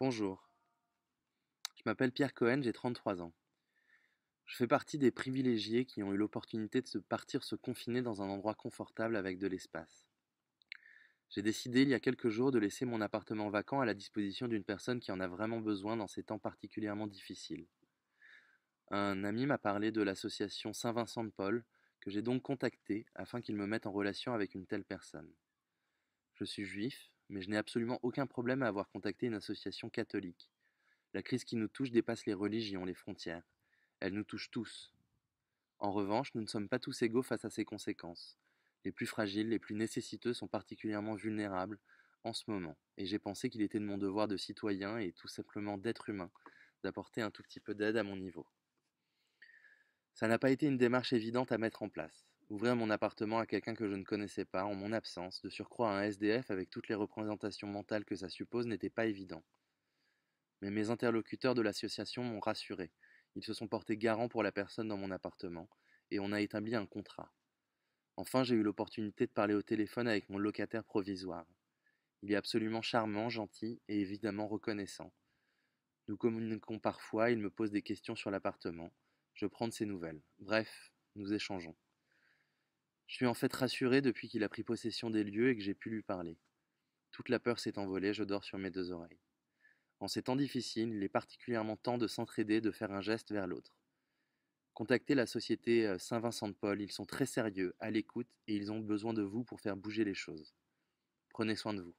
Bonjour. Je m'appelle Pierre Cohen, j'ai 33 ans. Je fais partie des privilégiés qui ont eu l'opportunité de se partir se confiner dans un endroit confortable avec de l'espace. J'ai décidé il y a quelques jours de laisser mon appartement vacant à la disposition d'une personne qui en a vraiment besoin dans ces temps particulièrement difficiles. Un ami m'a parlé de l'association Saint-Vincent de Paul, que j'ai donc contacté afin qu'il me mette en relation avec une telle personne. Je suis juif, mais je n'ai absolument aucun problème à avoir contacté une association catholique. La crise qui nous touche dépasse les religions, les frontières. Elle nous touche tous. En revanche, nous ne sommes pas tous égaux face à ses conséquences. Les plus fragiles, les plus nécessiteux sont particulièrement vulnérables en ce moment, et j'ai pensé qu'il était de mon devoir de citoyen et tout simplement d'être humain d'apporter un tout petit peu d'aide à mon niveau. Ça n'a pas été une démarche évidente à mettre en place. Ouvrir mon appartement à quelqu'un que je ne connaissais pas, en mon absence, de surcroît à un SDF avec toutes les représentations mentales que ça suppose, n'était pas évident. Mais mes interlocuteurs de l'association m'ont rassuré. Ils se sont portés garants pour la personne dans mon appartement, et on a établi un contrat. Enfin, j'ai eu l'opportunité de parler au téléphone avec mon locataire provisoire. Il est absolument charmant, gentil et évidemment reconnaissant. Nous communiquons parfois, il me pose des questions sur l'appartement, je prends de ses nouvelles. Bref, nous échangeons. Je suis en fait rassuré depuis qu'il a pris possession des lieux et que j'ai pu lui parler. Toute la peur s'est envolée, je dors sur mes deux oreilles. En ces temps difficiles, il est particulièrement temps de s'entraider, de faire un geste vers l'autre. Contactez la société euh, Saint-Vincent de Paul, ils sont très sérieux, à l'écoute et ils ont besoin de vous pour faire bouger les choses. Prenez soin de vous.